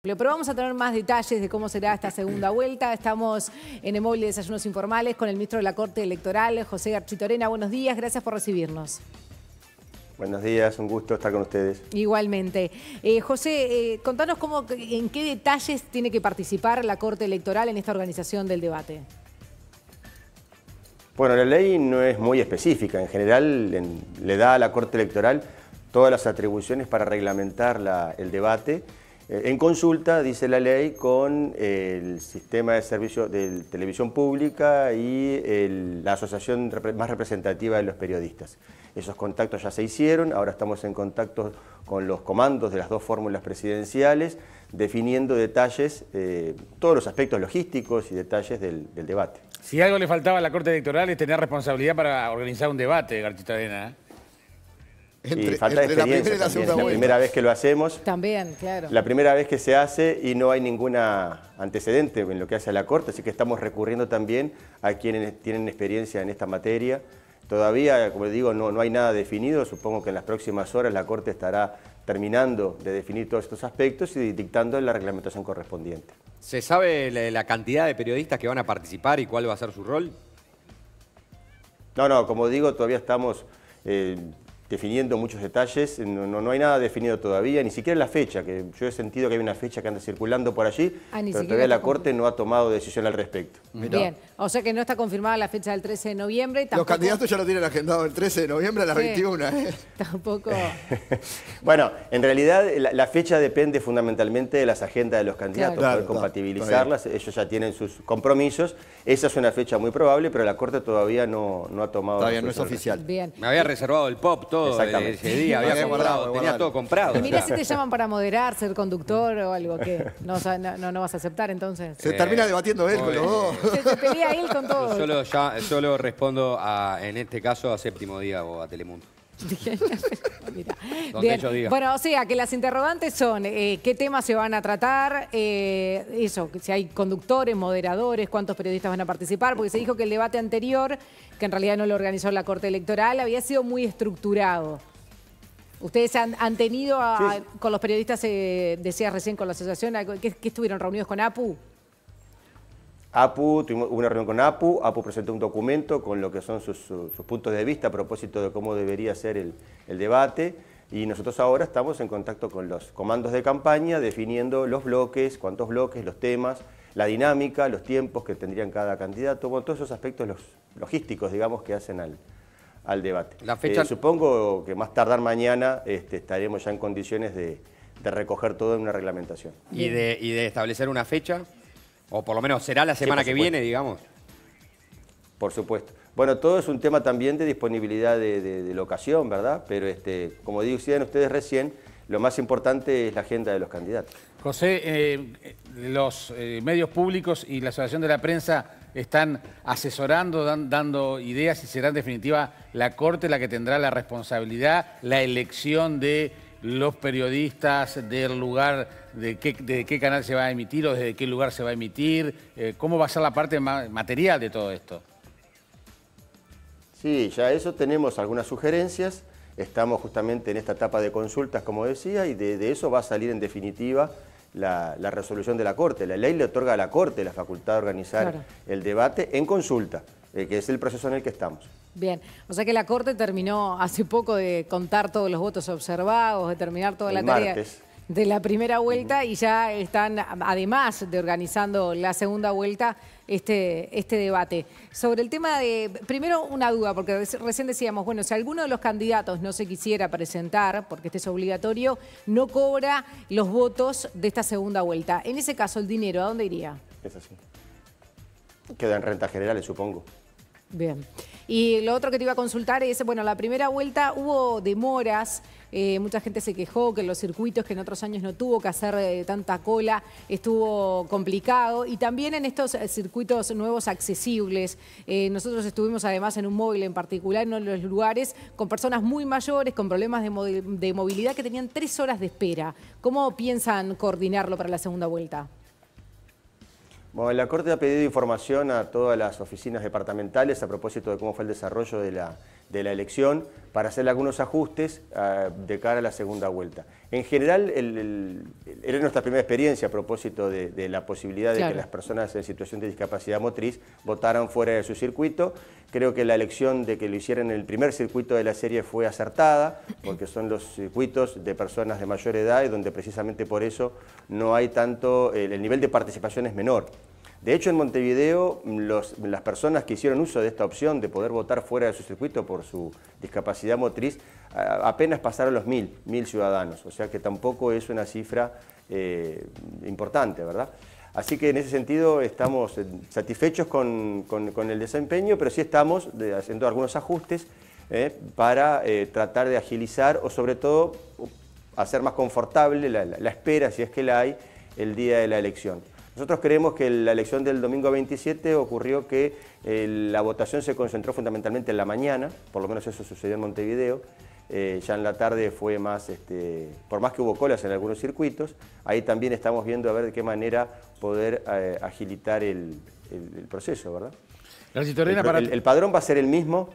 Pero vamos a tener más detalles de cómo será esta segunda vuelta. Estamos en el de desayunos informales con el ministro de la Corte Electoral, José Garchitorena. Buenos días, gracias por recibirnos. Buenos días, un gusto estar con ustedes. Igualmente. Eh, José, eh, contanos cómo, en qué detalles tiene que participar la Corte Electoral en esta organización del debate. Bueno, la ley no es muy específica. En general le da a la Corte Electoral todas las atribuciones para reglamentar el debate eh, en consulta, dice la ley, con el sistema de servicio de televisión pública y la asociación más representativa de los periodistas. Esos contactos ya se hicieron, ahora estamos en contacto con los comandos de las dos fórmulas presidenciales, definiendo detalles, eh, todos los aspectos logísticos y detalles del, debate. Si algo le faltaba a la Corte Electoral es tener responsabilidad para organizar un debate, Garchita y falta de experiencia la, primera, la, primera vez que lo hacemos. También, claro. La primera vez que se hace y no hay ninguna antecedente en lo que hace la Corte, así que estamos recurriendo también a quienes tienen experiencia en esta materia. Todavía, como digo, no, no hay nada definido, supongo que en las próximas horas la Corte estará terminando de definir todos estos aspectos y dictando la reglamentación correspondiente. ¿Se sabe la cantidad de periodistas que van a participar y cuál va a ser su rol? No, no, como digo, todavía estamos eh, definiendo muchos detalles, no, no, hay nada definido todavía, ni siquiera la fecha, que yo he sentido que hay una fecha que anda circulando por allí, ah, pero todavía la Corte no ha tomado decisión al respecto. Bien, o sea que no está confirmada la fecha del 13 de noviembre. Los candidatos ya lo tienen agendado el 13 de noviembre a las 21. ¿eh? Tampoco... bueno, en realidad la, fecha depende fundamentalmente de las agendas de los candidatos, para compatibilizarlas, ellos ya tienen sus compromisos, esa es una fecha muy probable, pero la Corte todavía no, no ha tomado... Todavía no es oficial. Bien. Me había reservado el pop, exactamente ese día. Había tenía todo comprado. Y mirá si te llaman para moderar, ser conductor o algo que no, no, vas a aceptar entonces. Se termina debatiendo él con los dos. Se, pelea él con todo. solo, ya, solo respondo a, en este caso a Séptimo Día o a Telemundo. Bueno, o sea, que las interrogantes son eh, qué temas se van a tratar, eh, eso, si hay conductores, moderadores, cuántos periodistas van a participar, porque se dijo que el debate anterior, que en realidad no lo organizó la Corte Electoral, había sido muy estructurado. ¿Ustedes han, tenido, con los periodistas, eh, decías recién con la asociación, que estuvieron reunidos con APU? APU, tuvimos una reunión con APU, APU presentó un documento con lo que son sus, puntos de vista a propósito de cómo debería ser el, debate y nosotros ahora estamos en contacto con los comandos de campaña definiendo los bloques, cuántos bloques, los temas, la dinámica, los tiempos que tendrían cada candidato, bueno, todos esos aspectos los, logísticos, digamos, que hacen al, debate. La fecha... Eh, supongo que más tardar mañana este, estaremos ya en condiciones de, recoger todo en una reglamentación. ¿Y de, ¿Y de establecer una fecha? O por lo menos será la semana que viene, digamos. Por supuesto. Bueno, todo es un tema también de disponibilidad de, locación, ¿verdad? Pero este, como decían ustedes recién, lo más importante es la agenda de los candidatos. José, eh, eh, los eh, medios públicos y la Asociación de la Prensa están asesorando, dando ideas y será en definitiva la Corte la que tendrá la responsabilidad, la elección de los periodistas del lugar, de qué, canal se va a emitir o desde qué lugar se va a emitir? Eh, ¿Cómo va a ser la parte material de todo esto? Sí, ya eso tenemos algunas sugerencias. Estamos justamente en esta etapa de consultas, como decía, y de, eso va a salir en definitiva la, resolución de la Corte. La ley le otorga a la Corte la facultad de organizar el debate en consulta, eh, que es el proceso en el que estamos. Bien, o sea que la Corte terminó hace poco de contar todos los votos observados, de terminar toda la tarea de la primera vuelta y ya están, además de organizando la segunda vuelta, este, este debate. Sobre el tema de, primero una duda, porque recién decíamos, bueno, si alguno de los candidatos no se quisiera presentar, porque este es obligatorio, no cobra los votos de esta segunda vuelta. En ese caso, el dinero, ¿a dónde iría? Es así. Queda en renta generales, supongo. Bien. Y lo otro que te iba a consultar es, bueno, la primera vuelta hubo demoras, eh, mucha gente se quejó que los circuitos que en otros años no tuvo que hacer eh, tanta cola, estuvo complicado. Y también en estos eh, circuitos nuevos accesibles, nosotros estuvimos además en un móvil en particular, en uno de los lugares, con personas muy mayores, con problemas de, de movilidad que tenían tres horas de espera. ¿Cómo piensan coordinarlo para la segunda vuelta? Bueno, la Corte ha pedido información a todas las oficinas departamentales a propósito de cómo fue el desarrollo de la de la elección para hacer algunos ajustes ah, de cara a la segunda vuelta. En general, era nuestra primera experiencia a propósito de, la posibilidad de que las personas en situación de discapacidad motriz votaran fuera de su circuito. Creo que la elección de que lo hicieran en el primer circuito de la serie fue acertada, porque son los circuitos de personas de mayor edad y donde precisamente por eso no hay tanto, el nivel de participación es menor. De hecho, en Montevideo, las personas que hicieron uso de esta opción de poder votar fuera de su circuito por su discapacidad motriz, apenas pasaron los mil, mil ciudadanos. O sea que tampoco es una cifra eh, importante, ¿verdad? Así que en ese sentido estamos eh, satisfechos con, el desempeño, pero sí estamos eh, haciendo algunos ajustes para tratar de agilizar o sobre todo hacer más confortable la espera, si es que la hay, el día de la elección. Nosotros creemos que la elección del domingo 27 ocurrió que eh, la votación se concentró fundamentalmente en la mañana, por lo menos eso sucedió en Montevideo. Eh, ya en la tarde fue más, este, por más que hubo colas en algunos circuitos, ahí también estamos viendo a ver de qué manera poder eh, agilitar el, proceso, ¿verdad? el padrón va a ser el mismo,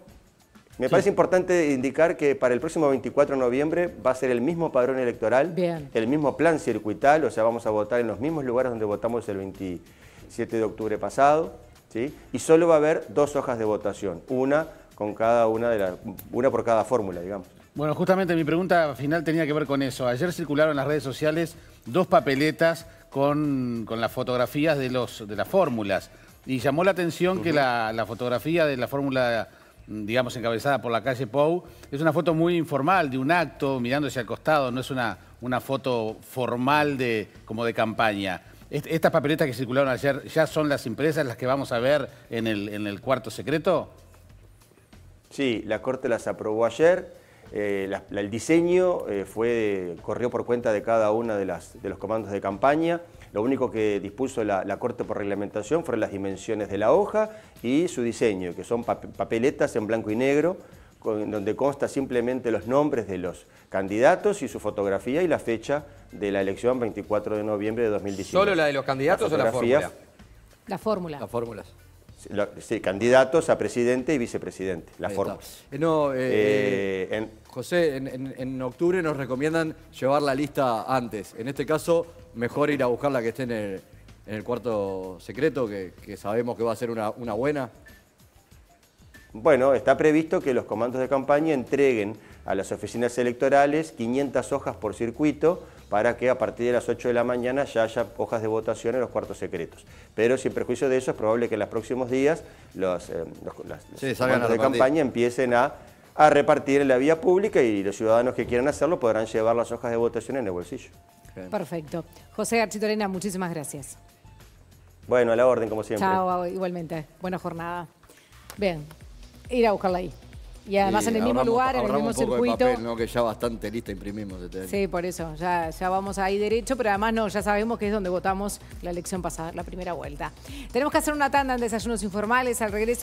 me parece importante indicar que para el próximo 24 de noviembre va a ser el mismo padrón electoral, el mismo plan circuital, o sea, vamos a votar en los mismos lugares donde votamos el 27 de octubre pasado, ¿sí? y solo va a haber dos hojas de votación, una con cada una de las, una por cada fórmula, digamos. Bueno, justamente mi pregunta final tenía que ver con eso. Ayer circularon en las redes sociales dos papeletas con, las fotografías de, los, de las fórmulas y llamó la atención que la, la fotografía de la fórmula digamos, encabezada por la calle Pou. Es una foto muy informal de un acto, mirándose al costado, no es una, foto formal de, como de campaña. ¿Estas papeletas que circularon ayer ya son las impresas las que vamos a ver en el, en el cuarto secreto? Sí, la Corte las aprobó ayer. Eh, el diseño eh, fue, corrió por cuenta de cada uno de, de los comandos de campaña. Lo único que dispuso la, Corte por reglamentación fueron las dimensiones de la hoja y su diseño, que son papeletas en blanco y negro, donde consta simplemente los nombres de los candidatos y su fotografía y la fecha de la elección 24 de noviembre de 2019. ¿Solo la de los candidatos o la fórmula? La fórmula. Las fórmulas. Sí, candidatos a presidente y vicepresidente, la forma. Eh, eh, eh, José, en, octubre nos recomiendan llevar la lista antes. En este caso, mejor ir a buscar la que esté en el, cuarto secreto, que, sabemos que va a ser una buena. Bueno, está previsto que los comandos de campaña entreguen a las oficinas electorales 500 hojas por circuito para que a partir de las 8 de la mañana ya haya hojas de votación en los cuartos secretos. Pero sin perjuicio de eso, es probable que en los próximos días los, cuartos eh, las, de campaña empiecen a repartir en la vía pública y los ciudadanos que quieran hacerlo podrán llevar las hojas de votación en el bolsillo. Perfecto. José Architorena, muchísimas gracias. Bueno, a la orden, como siempre. Chao, igualmente. Buena jornada. Bien, ir a buscarla ahí. Y además en el mismo lugar, en el mismo circuito. ¿no? Que ya bastante lista imprimimos este Sí, por eso, ya, ya vamos ahí derecho, pero además no, ya sabemos que es donde votamos la elección pasada, la primera vuelta. Tenemos que hacer una tanda en desayunos informales al regreso.